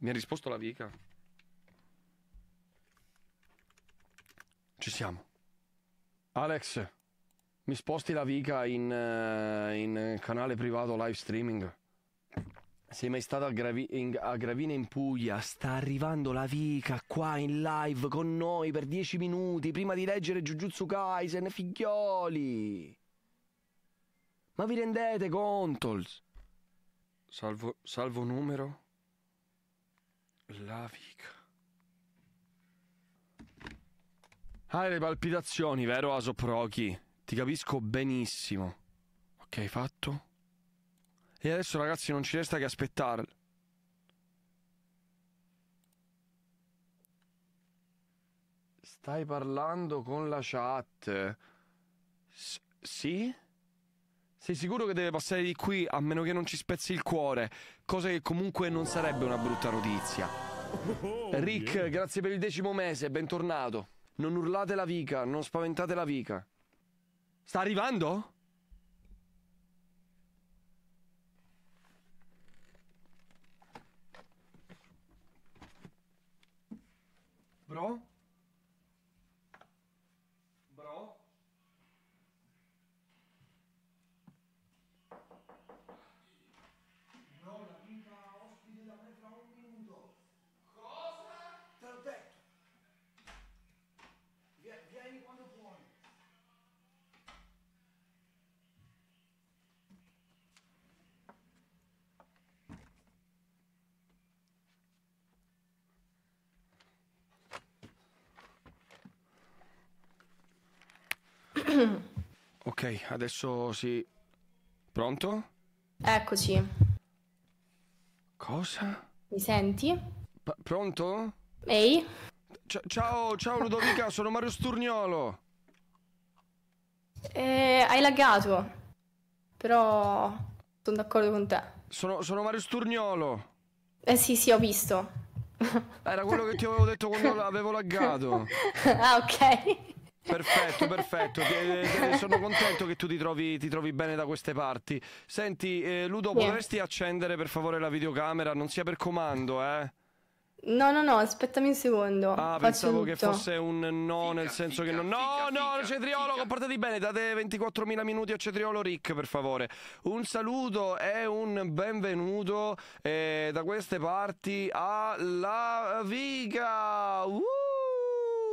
Mi ha risposto la Vica. Ci siamo. Alex, mi sposti la Vica in, eh, in canale privato live streaming. Sei mai stato a, Gravi, in, a, Gravina in Puglia? Sta arrivando la Vica qua in live con noi per 10 minuti prima di leggere Jujutsu Kaisen, figlioli! Ma vi rendete conto? Salvo, salvo numero? La figa. Hai ah, le palpitazioni, vero Asoprochi? Ti capisco benissimo. Ok, fatto. E adesso ragazzi non ci resta che aspettare. Stai parlando con la chat. S sì? Sei sicuro che deve passare di qui a meno che non ci spezzi il cuore? Cosa che comunque non sarebbe una brutta notizia. Oh, Rick, grazie per il decimo mese, bentornato. Non urlate la vica, non spaventate la vica. Sta arrivando? Bro? ok, adesso sì. Pronto? Eccoci. Cosa? Mi senti? P pronto? Ehi? C ciao, ciao Ludovica, sono Mario Sturniolo. Eh, hai laggato. Però sono d'accordo con te. Sono, sono Mario Sturniolo. Eh sì, sì, ho visto. Era quello che ti avevo detto quando avevo laggato. ah, ok. Perfetto, perfetto. sono contento che tu ti trovi, ti trovi, bene da queste parti. Senti, eh, Ludo, yeah. potresti accendere per favore la videocamera? Non sia per comando, eh? No, no, no, aspettami un secondo. Ah, Faccio pensavo tutto. che fosse un no, fica, nel senso fica, che non... No, fica, no, cetriolo, fica. portati bene, date 24.000 minuti a cetriolo Rick, per favore. Un saluto e un benvenuto eh, da queste parti alla Viga.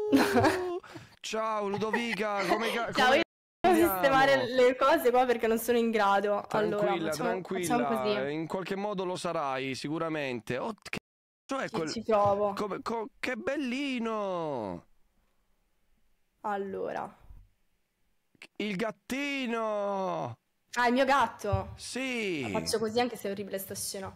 Uh! Ciao Ludovica, come Ciao, come... io devo sistemare le cose qua perché non sono in grado. Tranquilla, allora, facciamo, tranquilla. Facciamo in qualche modo lo sarai sicuramente. Oh, che cioè, quel... ci trovo. Come, co... che bellino! Allora. Il gattino! Ah, il mio gatto! Sì! La faccio così anche se è orribile sta scena.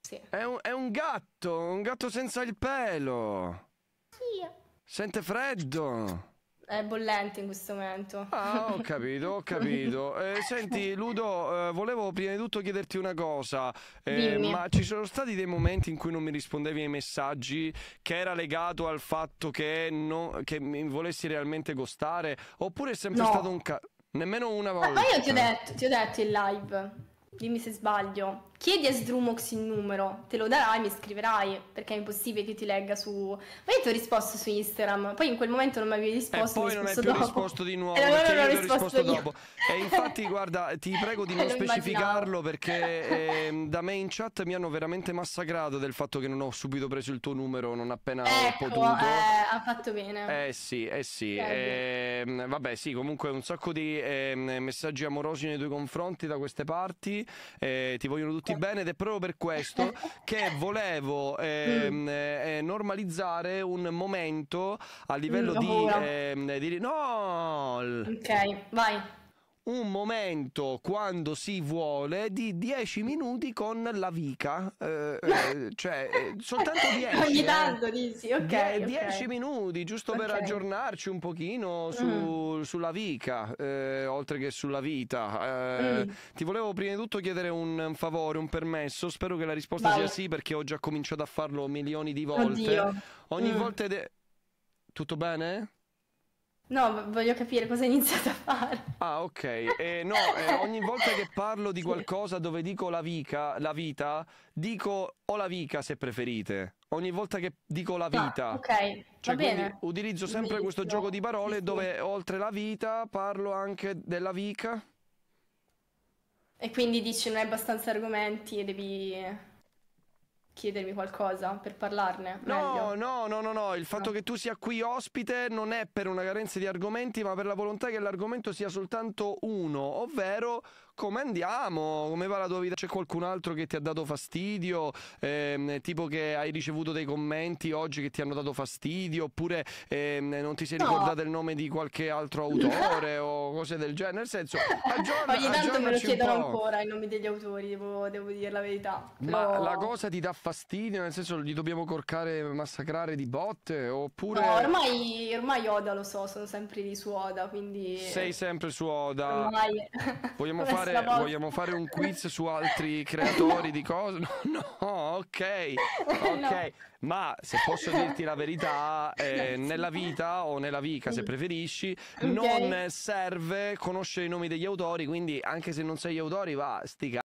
Sì. È un, è un gatto, un gatto senza il pelo! Sì. Sente freddo! È bollente in questo momento. Ah, ho capito, ho capito. Eh, senti, Ludo, eh, volevo prima di tutto chiederti una cosa. Eh, ma ci sono stati dei momenti in cui non mi rispondevi ai messaggi che era legato al fatto che, no, che mi volessi realmente gostare? Oppure è sempre no. stato un caso? Nemmeno una volta. Ma io ti ho detto, ti ho detto in live. Dimmi se sbaglio chiedi a Sdrumox il numero, te lo darai, e mi scriverai, perché è impossibile che ti legga su... Ma io ti ho risposto su Instagram, poi in quel momento non mi avevi risposto, e eh, poi non hai più dopo. risposto di nuovo, eh, allora non ho risposto, risposto dopo. E infatti guarda, ti prego di non lo specificarlo immaginavo. perché eh, da me in chat mi hanno veramente massacrato del fatto che non ho subito preso il tuo numero, non appena ecco, ho potuto. Eh, ha fatto bene. Eh sì, eh sì. Eh, vabbè sì, comunque un sacco di ehm, messaggi amorosi nei tuoi confronti da queste parti, eh, ti vogliono tutti tutti bene ed è proprio per questo che volevo ehm, mm. eh, normalizzare un momento a livello mm, di, ehm, di... No! Ok, vai un momento quando si vuole di 10 minuti con la vica, eh, eh cioè eh, soltanto 10. Ogni eh. tanto dici, ok. 10 okay. minuti giusto okay. per aggiornarci un pochino su, mm. sulla vica, oltre che sulla vita. Mm. Ti volevo prima di tutto chiedere un favore, un permesso, spero che la risposta Vai. sia sì perché ho già cominciato a farlo milioni di volte. Oddio. Ogni mm. volta... De- Tutto bene? No, voglio capire cosa hai iniziato a fare. Ah, ok. Eh, no, eh, ogni volta che parlo di qualcosa dove dico la, vica, la vita, dico o la vita se preferite. Ogni volta che dico la ah, vita. Ah, ok, cioè, va bene. Utilizzo sempre Benissimo. questo gioco di parole sì, dove oltre la vita parlo anche della vita. E quindi dici non hai abbastanza argomenti e devi chiedermi qualcosa per parlarne? No, no, no, no, no, il fatto no. che tu sia qui ospite non è per una carenza di argomenti, ma per la volontà che l'argomento sia soltanto uno, ovvero come andiamo, come va la tua vita, c'è qualcun altro che ti ha dato fastidio, ehm, tipo che hai ricevuto dei commenti oggi che ti hanno dato fastidio, oppure ehm, non ti sei no. ricordato il nome di qualche altro autore o cose del genere, nel senso aggiorna, ogni tanto me lo chiedono ancora i nomi degli autori, devo, devo dire la verità. Però... Ma la cosa ti dà fastidio, nel senso li dobbiamo corcare, massacrare di botte, oppure... No, ormai, ormai Oda lo so, sono sempre di su Oda, quindi... Sei sempre su Oda. Ormai... Vogliamo fare fare, vogliamo fare un quiz su altri creatori di cose? No, no ok, ok. No. Ma se posso dirti la verità, eh, nella vita o nella vita, se preferisci, okay. non serve conoscere i nomi degli autori, quindi anche se non sei gli autori, va, stica.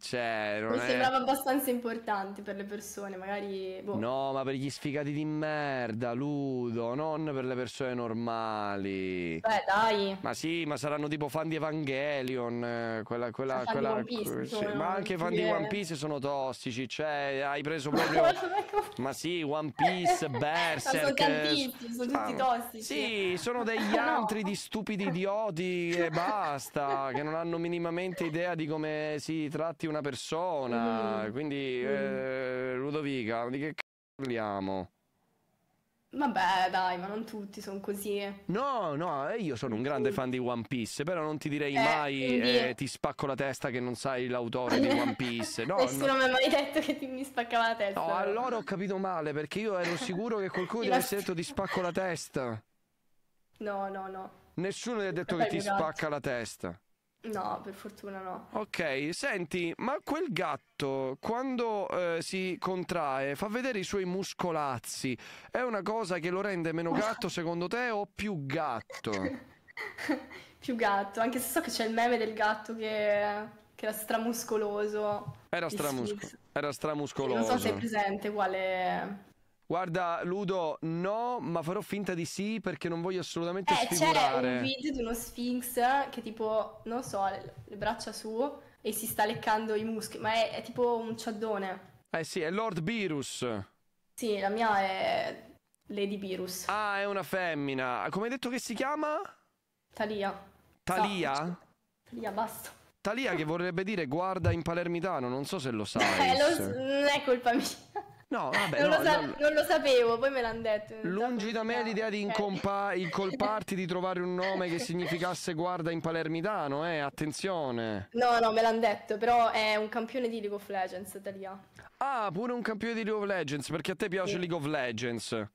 Cioè, non Mi è... sembrava abbastanza importante per le persone, magari. Boh. No, ma per gli sfigati di merda, Ludo, non per le persone normali. Beh, dai. Ma sì, ma saranno tipo fan di Evangelion. Eh, quella, quella, cioè, quella... Piece, sì. Ma anche fan di One Piece sono tossici. Cioè, hai preso proprio. ma sì, One Piece, Berserk. sono tantissimi, sono tutti tossici. Sì, sono degli antri no. di stupidi idioti e basta. che non hanno minimamente idea di come si tratta tratti una persona. Mm. Quindi, mm. Eh, Ludovica, di che c***o parliamo? Vabbè, dai, ma non tutti sono così. No, no, eh, io sono un grande mm. fan di One Piece, però non ti direi eh, mai quindi... eh, ti spacco la testa che non sai l'autore di One Piece. No, Nessuno non... mi ha mai detto che ti, mi spaccava la testa. No, però. allora ho capito male, perché io ero sicuro che qualcuno ti avesse detto ti spacco la testa. No, no, no. Nessuno ti ha detto Vabbè, che ti ragazzi. spacca la testa. No, per fortuna no. Ok, senti, ma quel gatto quando eh, si contrae fa vedere i suoi muscolazzi. È una cosa che lo rende meno gatto secondo te o più gatto? più gatto, anche se so che c'è il meme del gatto che, che era stramuscoloso. Era, stramusco- era stramuscoloso. Non so se hai presente quale Guarda, Ludo, no, ma farò finta di sì perché non voglio assolutamente eh, sfigurare. C'è un video di uno Sphinx che tipo, non so, le, le braccia su e si sta leccando i muscoli, ma è, è, tipo un ciaddone. Eh sì, è Lord Virus. Sì, la mia è Lady Virus. Ah, è una femmina. Come hai detto che si chiama? Talia. Talia? So, Talia, basta. Talia che vorrebbe dire guarda in palermitano, non so se lo sai. Eh, lo, non è colpa mia. No, vabbè, non, no, lo sa- no, non, lo sapevo, poi me l'hanno detto. Lungi da me l'idea di incompa- incolparti di trovare un nome che significasse guarda in palermitano, eh, attenzione. No, no, me l'hanno detto, però è un campione di League of Legends, Talia. Ah, pure un campione di League of Legends, perché a te piace sì. League of Legends.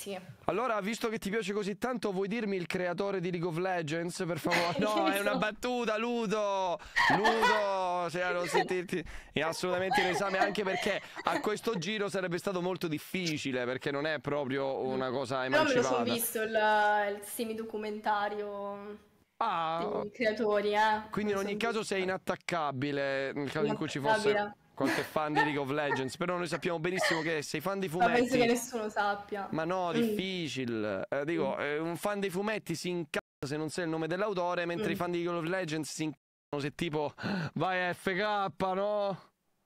Sì. Allora, visto che ti piace così tanto, vuoi dirmi il creatore di League of Legends, per favore? No, è una battuta, Ludo! Ludo! cose a eh, non sentirti e assolutamente in esame anche perché a questo giro sarebbe stato molto difficile perché non è proprio una cosa emancipata. Però me lo sono visto il, il semidocumentario ah, dei creatori, eh. Quindi in ogni visto. caso sei inattaccabile nel caso in cui ci fosse qualche fan di League of Legends, però noi sappiamo benissimo che sei fan di fumetti. Ma penso che nessuno sappia. Ma no, mm. difficile. Mm. Eh, dico, mm. eh, un fan dei fumetti si incazza se non sai il nome dell'autore, mentre mm. i fan di League of Legends si incazzano se tipo vai a FK, no?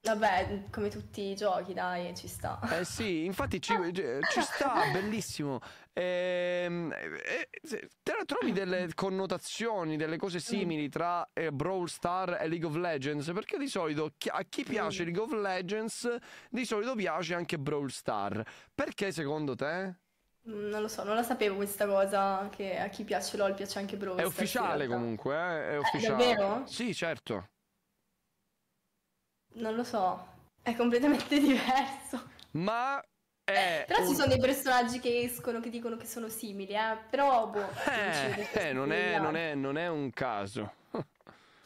Vabbè, come tutti i giochi, dai, ci sta. Eh sì, infatti ci, cioè, ci sta, bellissimo. Ehm, eh, e, e, trovi delle connotazioni, delle cose mm. simili tra eh, Brawl Star e League of Legends? Perché di solito a chi piace mm. League of Legends, di solito piace anche Brawl Star. Perché secondo te? Mm, non lo so, non la sapevo questa cosa, che a chi piace LOL piace anche Brawl È ufficiale comunque, eh? è eh, ufficiale. davvero? Sì, certo. Non lo so, è completamente diverso. Ma è Però ci sono dei personaggi che escono, che dicono che sono simili, eh? Però, boh, Eh, non eh, non, è, non è- non è un caso.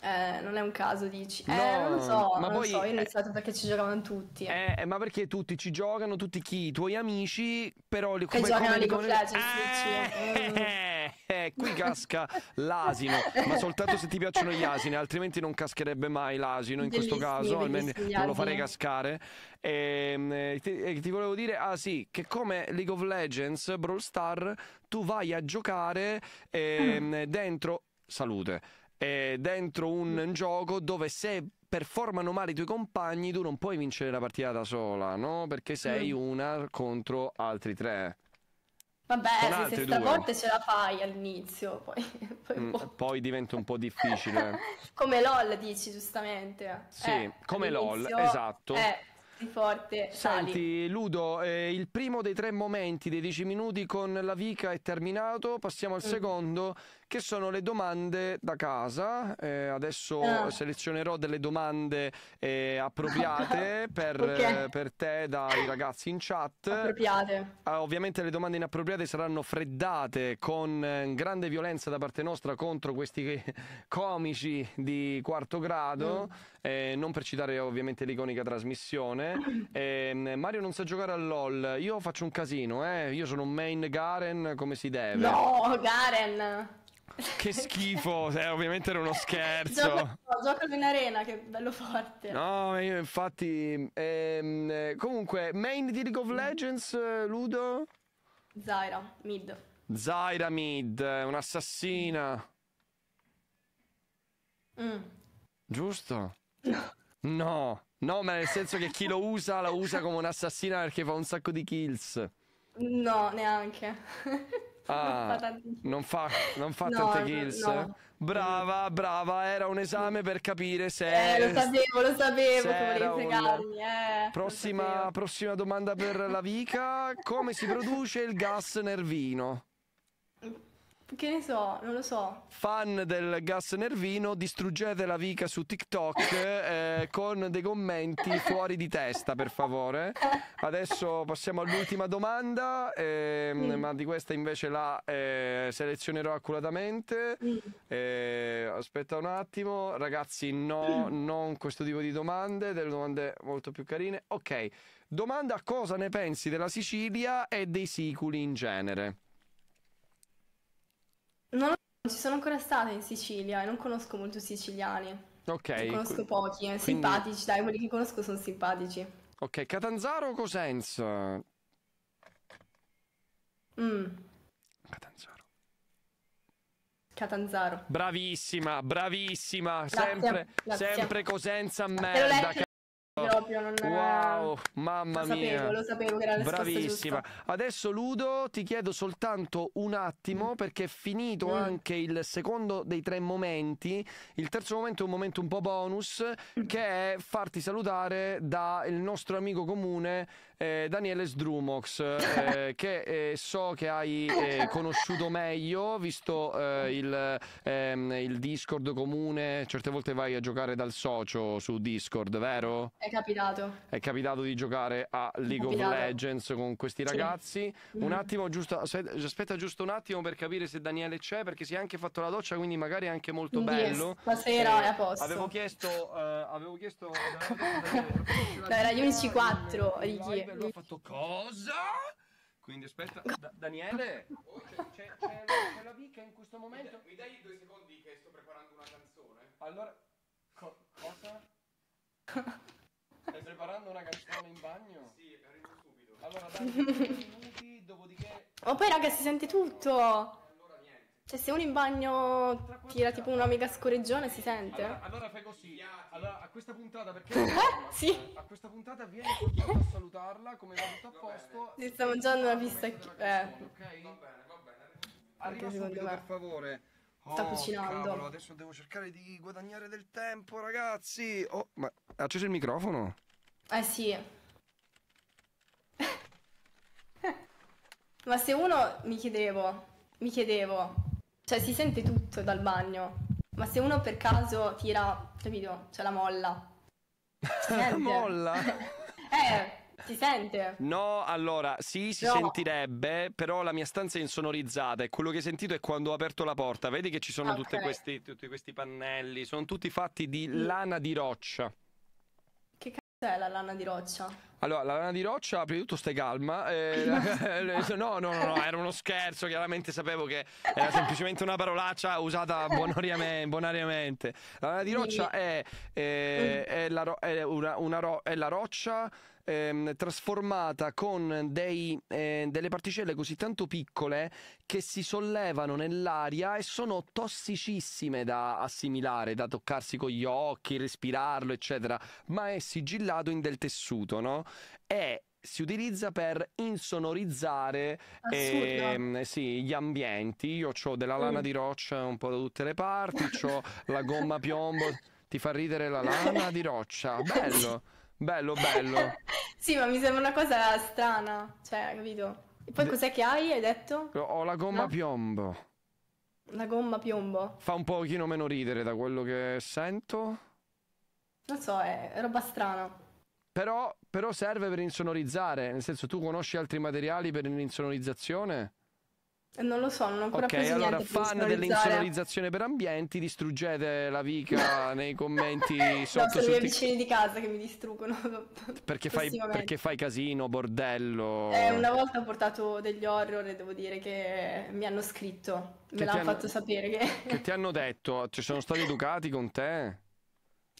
Eh, non è un caso, dici. Eh, no, eh, non lo so, ma non poi, so, io ho iniziato eh, perché ci giocavano tutti. Eh. eh. ma perché tutti ci giocano, tutti chi? I tuoi amici, però... Come, che giocano League of Legends, eh, eh, qui casca l'asino, ma soltanto se ti piacciono gli asini, altrimenti non cascherebbe mai l'asino in bellissimi, questo caso, almeno non lo farei cascare. E, ehm, eh, ti, ti volevo dire, ah sì, che come League of Legends, Brawl Star, tu vai a giocare ehm, mm. dentro... Salute eh, dentro un mm. gioco dove se performano male i tuoi compagni tu non puoi vincere la partita da sola, no? Perché sei mm. una contro altri tre. Vabbè, se, se stavolta ce la fai all'inizio, poi, poi, mm, poi, diventa un po' difficile. come LOL dici, giustamente. Sì, eh, come LOL, esatto. Eh, forte. Senti, sali. Ludo, eh, il primo dei tre momenti dei 10 minuti con la Vica è terminato, passiamo al mm. secondo che sono le domande da casa. Eh, adesso ah. selezionerò delle domande eh, appropriate per, okay. per, te dai ragazzi in chat. Appropriate. Ah, ovviamente le domande inappropriate saranno freddate con eh, grande violenza da parte nostra contro questi comici di quarto grado, mm. eh, non per citare ovviamente l'iconica trasmissione. Ehm, Mario non sa giocare a LOL, io faccio un casino, eh. io sono un main Garen come si deve. No, Garen! Che schifo, eh, ovviamente era uno scherzo. Gioco, giocalo in arena, che bello forte. No, io infatti... Ehm, comunque, main di League of mm. Legends, Ludo? Zaira, mid. Zaira mid, un'assassina. Mm. Giusto? No. No, no, ma nel senso che chi lo usa, la usa come un'assassina perché fa un sacco di kills. No, neanche. Ah, non fa, non fa no, tante kills. No. Brava, brava, era un esame per capire se. Eh, lo sapevo, lo sapevo che volevi fregarmi. Eh, prossima, prossima domanda per la Vica: come si produce il gas nervino? Che ne so, non lo so. Fan del gas nervino, distruggete la Vica su TikTok eh, con dei commenti fuori di testa, per favore. Adesso passiamo all'ultima domanda, eh, mm. ma di questa invece la eh, selezionerò accuratamente. Mm. aspetta un attimo, ragazzi, no, mm. non questo tipo di domande, delle domande molto più carine. Ok, domanda cosa ne pensi della Sicilia e dei siculi in genere? Non, non ci sono ancora stata in Sicilia e non conosco molti siciliani. Ok. Ne cioè, conosco pochi, eh, quindi... simpatici, dai, quelli che conosco sono simpatici. Ok, Catanzaro o Cosenza? Mm. Catanzaro. Catanzaro. Bravissima, bravissima, grazie, sempre, grazie. sempre Cosenza merda non wow, mamma lo mia. Sapevo, lo sapevo che era la Bravissima. Adesso Ludo ti chiedo soltanto un attimo mm. perché è finito mm. anche il secondo dei tre momenti. Il terzo momento è un momento un po' bonus mm. che è farti salutare dal nostro amico comune eh, Daniele Sdrumox eh, che eh, so che hai eh, conosciuto meglio visto eh, il, ehm, il Discord comune. Certe volte vai a giocare dal socio su Discord, vero? Eh è capitato. È capitato di giocare a League of Legends con questi ragazzi. Sì. Un attimo, giusto, aspetta giusto un attimo per capire se Daniele c'è, perché si è anche fatto la doccia, quindi magari è anche molto yes, bello. Stasera eh, è a posto. Avevo chiesto, eh, avevo chiesto Era gli unici quattro righe. Lui ha fatto cosa? Quindi aspetta, da Daniele, oh, c'è, la, la vica in questo momento. Mi dai due secondi che sto preparando una canzone? Allora, co cosa? Stai preparando una canzone in bagno? Sì, arrivo subito. Allora dai, minuti, dopodiché... Oh, poi raga, si sente tutto! Allora niente. Cioè, se uno in bagno tira tipo una mega scorreggione, si sente? Allora, allora fai così. Allora, a questa puntata, perché... sì. A questa puntata vieni soltanto a salutarla, come va tutto a posto. Si sta mangiando una pista... Eh. Ok? Va bene, va bene. Arriva subito, per favore. Sta oh, cucinando. Cavolo, adesso devo cercare di guadagnare del tempo, ragazzi. Oh, ma ha acceso il microfono? Eh sì. Ma se uno mi chiedevo, mi chiedevo, cioè si sente tutto dal bagno, ma se uno per caso tira, capito, c'è la molla. La molla? eh, si sente? No, allora, sì, si no. sentirebbe, però la mia stanza è insonorizzata e quello che hai sentito è quando ho aperto la porta. Vedi che ci sono ah, okay. questi, tutti questi pannelli, sono tutti fatti di lana di roccia. Cos'è la lana di roccia? Allora, la lana di roccia, prima di tutto stai calma. Eh, eh, no, no, no, no, era uno scherzo, chiaramente sapevo che era semplicemente una parolaccia usata bonariamente. La lana di roccia è, è, eh, mm. è, la, ro- è una, una ro- la roccia ehm, trasformata con dei, eh, delle particelle così tanto piccole che si sollevano nell'aria e sono tossicissime da assimilare, da toccarsi con gli occhi, respirarlo, eccetera, ma è sigillato in del tessuto, no? è si utilizza per insonorizzare ehm, sì, gli ambienti. Io ho della mm. lana mm. di roccia un po' da tutte le parti, ho la gomma piombo, ti fa ridere la lana di roccia. Bello, bello, bello. Sì, ma mi sembra una cosa strana, cioè, capito? E poi De... cos'è che hai, hai detto? Ho la gomma no? piombo. La gomma piombo? Fa un pochino meno ridere da quello che sento. Non so, è roba strana. Però però serve per insonorizzare, nel senso tu conosci altri materiali per l'insonorizzazione? Non lo so, non ho ancora okay, preso allora, niente fan dell'insonorizzazione per ambienti, distruggete la Vica nei commenti no, sono i miei vicini di casa che mi distruggono. Perché fai, perché fai, casino, bordello. Eh, una volta ho portato degli horror e devo dire che mi hanno scritto, che me l'hanno fatto sapere. Che... che ti hanno detto? Ci cioè, sono stati educati con te?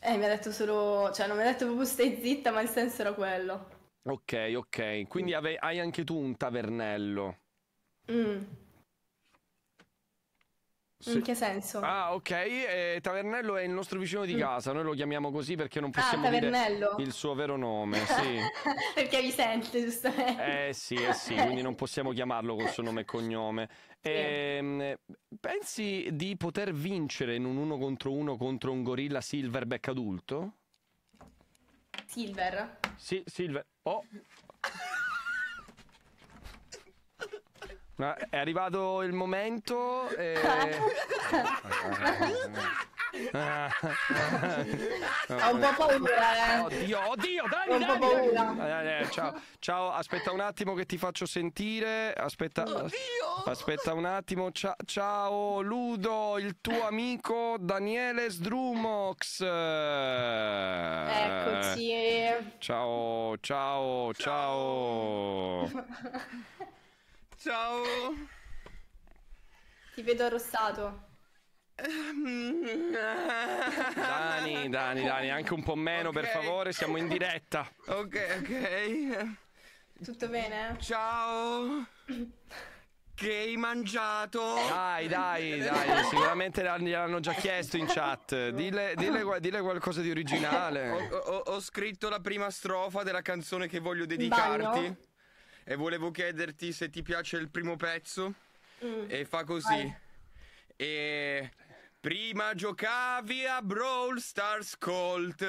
Eh, mi ha detto solo, cioè non mi ha detto proprio stai zitta, ma il senso era quello. Ok, ok, quindi mm. ave- hai anche tu un tavernello. Mm. Sì. In che senso? Ah, ok. Eh, Tavernello è il nostro vicino di mm. casa. Noi lo chiamiamo così perché non possiamo ah, Tavernello. il suo vero nome. Sì. perché vi sente, giustamente. Eh sì, eh sì, quindi non possiamo chiamarlo col suo nome e cognome. Eh, pensi di poter vincere in un uno contro uno contro un gorilla silverback adulto? Silver? Sì, silver. Oh. è arrivato il momento e... Ah, ah. Ho un po' paura, eh. Oddio, oddio, dai, Ho un po' dai, paura. dai, eh, dai, eh, eh, ciao, ciao, aspetta un attimo che ti faccio sentire. Aspetta, aspetta un attimo. Cia- ciao, Ludo, il tuo amico Daniele Sdrumox. Eccoci. Ciao, ciao, ciao. ciao. Ciao. Ti vedo arrossato. Dani, Dani, Dani, anche un po' meno okay. per favore, siamo in diretta. Ok, ok. Tutto bene? Ciao. Che hai mangiato? Dai, dai, dai, sicuramente gliel'hanno già chiesto in chat. Dile, dile, dile qualcosa di originale. Ho, ho, ho, scritto la prima strofa della canzone che voglio dedicarti. Bagno e volevo chiederti se ti piace il primo pezzo mm. e fa così. Vai. E prima giocavi a Brawl Stars Colt.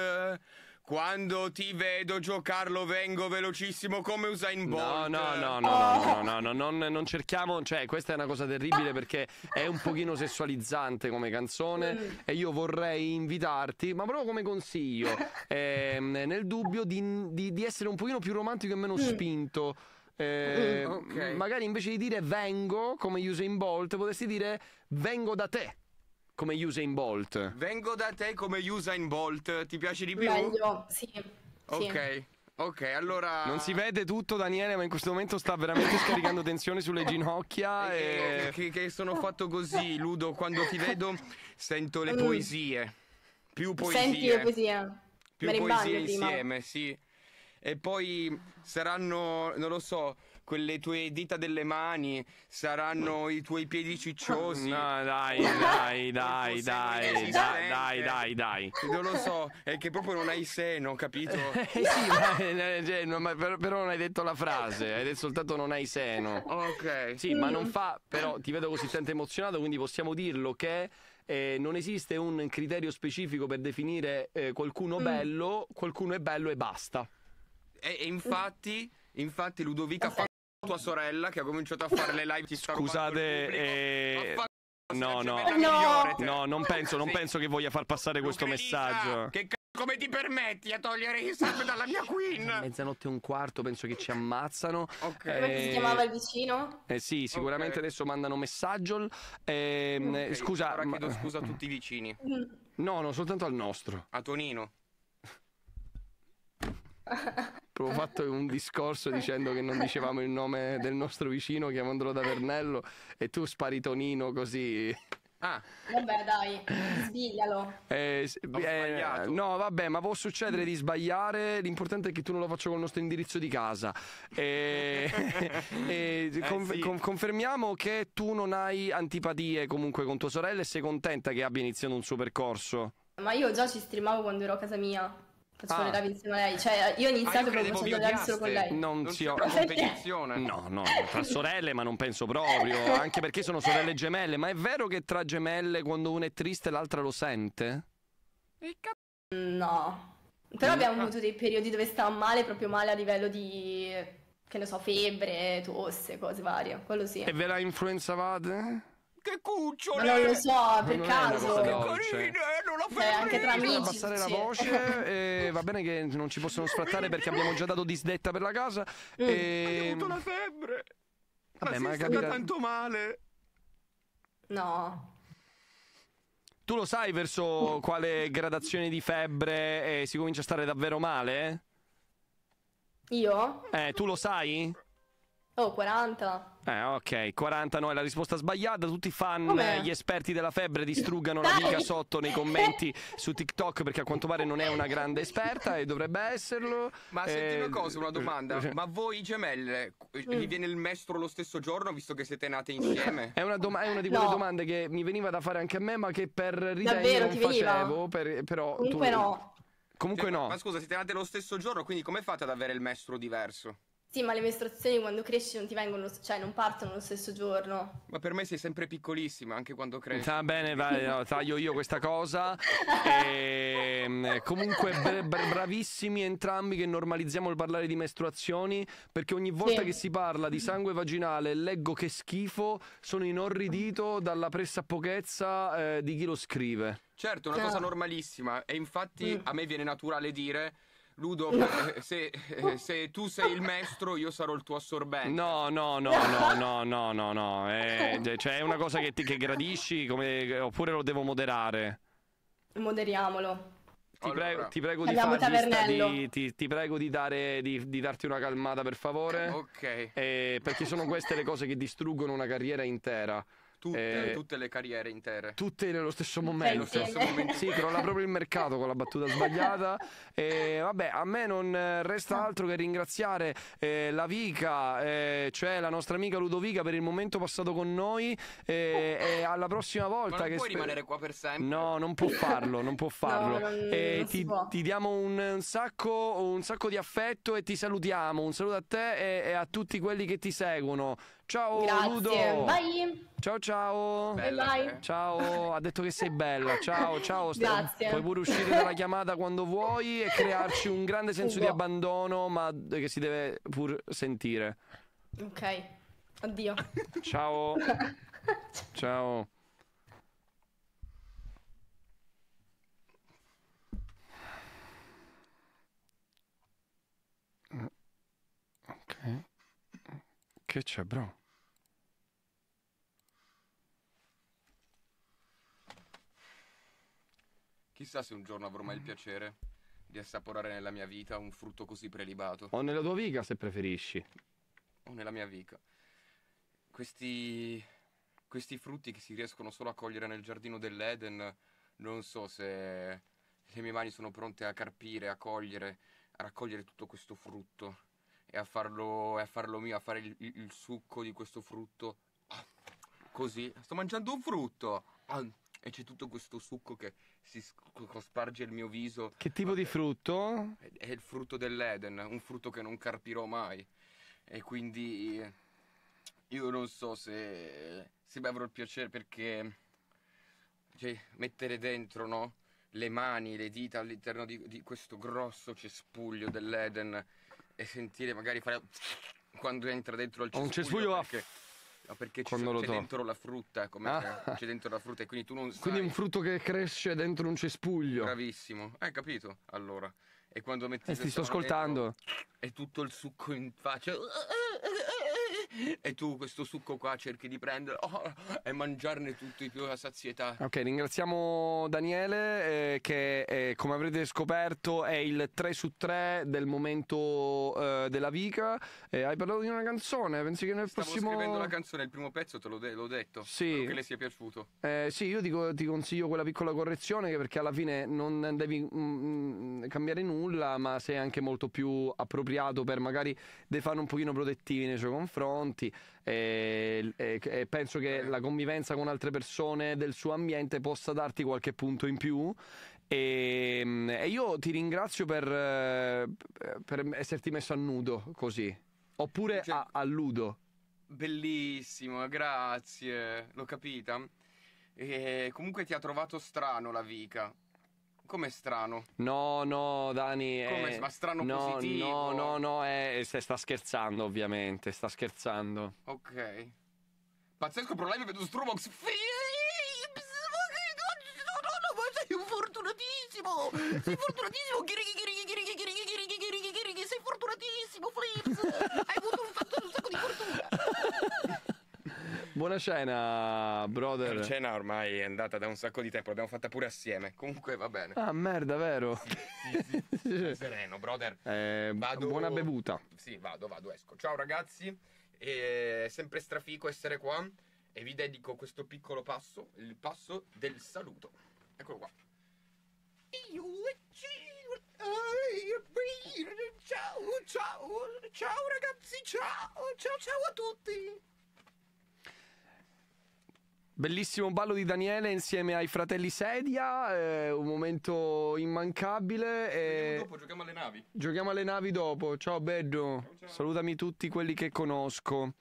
Quando ti vedo giocarlo vengo velocissimo come Usain Bolt. No, no, no, no, oh. no, no, no, no, non, cerchiamo, cioè questa è una cosa terribile perché è un pochino sessualizzante come canzone e io vorrei invitarti, ma proprio come consiglio, ehm, nel dubbio di, di, di, essere un pochino più romantico e meno mm. spinto. Eh, okay. Magari invece di dire vengo come use in Bolt, potresti dire vengo da te come use in Bolt. Vengo da te come use in Bolt, ti piace di più? Meglio, sì. Ok. Sì. Ok, allora. Non si vede tutto, Daniele, ma in questo momento sta veramente scaricando tensione sulle ginocchia. Eh, e... Eh, che, che, sono fatto così, Ludo. Quando ti vedo sento le mm. poesie. Più poesie. Senti le poesie. Più poesie insieme, sì e poi saranno, non lo so, quelle tue dita delle mani, saranno i tuoi piedi cicciosi. No, dai, dai, dai, dai, dai, dai, dai, dai. Non lo so, è che proprio non hai seno, capito? Eh, sì, ma, eh, cioè, ma, però non hai detto la frase, hai detto soltanto non hai seno. Ok. Sì, ma non fa, però ti vedo così tanto emozionato, quindi possiamo dirlo che... Eh, non esiste un criterio specifico per definire eh, qualcuno mm. bello, qualcuno è bello e basta. E, e mm. infatti, infatti Ludovica fa tua sorella che ha cominciato a fare le live. Scusate, eh... no, no, no, no, non penso, non penso che voglia far passare questo messaggio. Che cazzo? Come ti permetti a togliere il sub dalla mia queen? Mezzanotte e un quarto penso che ci ammazzano. Ok. Eh, si chiamava il vicino? Eh sì, sicuramente okay. adesso mandano messaggio. Eh, okay, scusa. Ora ma... chiedo scusa a tutti i vicini. Mm. No, no, soltanto al nostro. A Tonino proprio fatto un discorso dicendo che non dicevamo il nome del nostro vicino chiamandolo Tavernello e tu spari Tonino così Ah. Vabbè, dai, sbiglialo. Eh, eh, no, vabbè, ma può succedere di sbagliare. L'importante è che tu non lo faccia col nostro indirizzo di casa. e con, eh, sì. con, confermiamo che tu non hai antipatie comunque con tua sorella e sei contenta che abbia iniziato un suo percorso. Ma io già ci streamavo quando ero a casa mia. Faccio ah. insieme a lei. Cioè, io ho iniziato ah, io proprio a solo con lei. Non, non si ho cioè, competizione. No, no, tra sorelle, ma non penso proprio. Anche perché sono sorelle gemelle. Ma è vero che tra gemelle, quando una è triste, l'altra lo sente? Mm, no. Però mm. abbiamo ah. avuto dei periodi dove stavamo male, proprio male a livello di. che ne so, febbre, tosse, cose varie. Quello sì. E ve la influenzavate? Che cucciolo! Non lo so, per non caso. Che carina, eh, non lo fai anche tra amici. abbassare sì. la voce. eh, va bene che non ci possono sfrattare perché abbiamo già dato disdetta per la casa. Mm. E... Hai avuto la febbre. Vabbè, ma, ma capita... tanto male. No. Tu lo sai verso quale gradazione di febbre eh, si comincia a stare davvero male? Io? Eh, tu lo sai? Oh, 40. Eh, ok, 40 no è la risposta sbagliata. Tutti i fan, Vabbè. Eh, gli esperti della febbre distruggano Dai. la dica sotto nei commenti su TikTok perché a quanto pare non è una grande esperta e dovrebbe esserlo. Ma eh... senti una eh, cosa, una domanda. Eh, ma voi gemelle, vi mm. viene il mestro lo stesso giorno visto che siete nate insieme? È una, doma- è una di quelle no. domande che mi veniva da fare anche a me ma che per ridere non facevo. Per, però Comunque tu... no. Comunque cioè, no. ma scusa, siete nate lo stesso giorno, quindi come fate ad avere il mestro diverso? Sì, ma le mestruazioni quando cresci non ti vengono, cioè non partono lo stesso giorno. Ma per me sei sempre piccolissima, anche quando cresci. Va ah, bene, vai, no, taglio io questa cosa. E, ehm, comunque, bra bravissimi entrambi che normalizziamo il parlare di mestruazioni, perché ogni volta sì. che si parla di sangue vaginale leggo che schifo, sono inorridito dalla pressapochezza eh, di chi lo scrive. Certo, è una cosa normalissima e infatti mm. a me viene naturale dire Ludo, eh, se, eh, se, tu sei il maestro, io sarò il tuo assorbente. No, no, no, no, no, no, no, no. Eh, cioè, è una cosa che, ti, che gradisci come, oppure lo devo moderare? Moderiamolo. Ti, allora. prego, ti, prego di, di, ti, prego, di, dare, di, darti una calmata per favore. Ok. Eh, perché sono queste le cose che distruggono una carriera intera. Tutte, eh, tutte, le carriere intere. Tutte nello stesso momento. Sì, nello stesso momento. sì, crolla proprio il mercato con la battuta sbagliata. E vabbè, a me non resta altro che ringraziare eh, la Vica, eh, cioè la nostra amica Ludovica, per il momento passato con noi. Eh, oh. e alla prossima volta. Ma non che puoi sper- rimanere qua per sempre. No, non può farlo, non può farlo. No, non, ti, può. ti, diamo un sacco, un sacco, di affetto e ti salutiamo. Un saluto a te e, e a tutti quelli che ti seguono. Ciao Grazie. Ludo. Bye. Ciao ciao. Bella, Bye. Ciao, ha detto che sei bella. Ciao, ciao. Grazie. Puoi pure uscire dalla chiamata quando vuoi e crearci un grande senso Ugo. di abbandono, ma che si deve pur sentire. Ok. Addio. Ciao. ciao. Che c'è, bro? Chissà se un giorno avrò mai il mm. piacere di assaporare nella mia vita un frutto così prelibato. O nella tua viga, se preferisci. O nella mia viga. Questi, questi frutti che si riescono solo a cogliere nel giardino dell'Eden, non so se le mie mani sono pronte a carpire, a cogliere, a raccogliere tutto questo frutto e a farlo, a farlo mio, a fare il, il, il succo di questo frutto. Ah, così, sto mangiando un frutto. Ah e c'è tutto questo succo che si sparge il mio viso. Che tipo Vabbè, di eh, frutto? È, il frutto dell'Eden, un frutto che non carpirò mai. E quindi io non so se, se avrò il piacere perché cioè, mettere dentro no, le mani, le dita all'interno di, di questo grosso cespuglio dell'Eden e sentire magari fare quando entra dentro il cespuglio. Un cespuglio perché... a No, perché c'è, so, dentro la frutta, ah. c'è dentro la frutta e quindi tu non sai. Quindi un frutto che cresce dentro un cespuglio. Bravissimo, hai capito? Allora, e quando metti... Eh, ti sto ascoltando. Dentro, è tutto il succo in faccia. e tu questo succo qua cerchi di prenderlo oh, e mangiarne tutto più a sazietà. Ok, ringraziamo Daniele eh, che eh, come avrete scoperto è il 3 su 3 del momento eh, della Vica. Eh, hai parlato di una canzone, pensi che nel Stavo prossimo... Stavo scrivendo la canzone, il primo pezzo te l'ho, de- l'ho detto, sì. che le sia piaciuto. Eh, sì, io dico, ti consiglio quella piccola correzione perché alla fine non devi mm, mm, cambiare nulla ma sei anche molto più appropriato per magari fare un pochino protettivi nei suoi confronti confronti e, e, e penso che eh. la convivenza con altre persone del suo ambiente possa darti qualche punto in più e, ehm, e, io ti ringrazio per, eh, per, esserti messo a nudo così, oppure cioè, a, a, ludo. Bellissimo, grazie, l'ho capita. E comunque ti ha trovato strano la Vica. Come strano? No, no, Dani. Come, è... ma strano no, positivo? No, no, no, è... sta scherzando, ovviamente. Sta scherzando. Ok. Pazzesco problema vedo Strubox. Sei fortunatissimo! Sei fortunatissimo! Sei fortunatissimo, Flips! Buona cena, brother. La cena ormai è andata da un sacco di tempo, l'abbiamo fatta pure assieme. Comunque va bene. Ah, merda, vero? Sì, sì, sì. Sereno, brother. Eh, vado... Buona bevuta. Sì, vado, vado, esco. Ciao ragazzi, eh, è sempre strafico essere qua e vi dedico questo piccolo passo, il passo del saluto. Eccolo qua. Eh, ciao, ciao, ciao ragazzi, ciao, ciao, ciao a tutti. Bellissimo ballo di Daniele insieme ai fratelli Sedia, eh, un momento immancabile. E... Eh, dopo giochiamo alle navi. Giochiamo alle navi dopo. Ciao Beddo, salutami tutti quelli che conosco.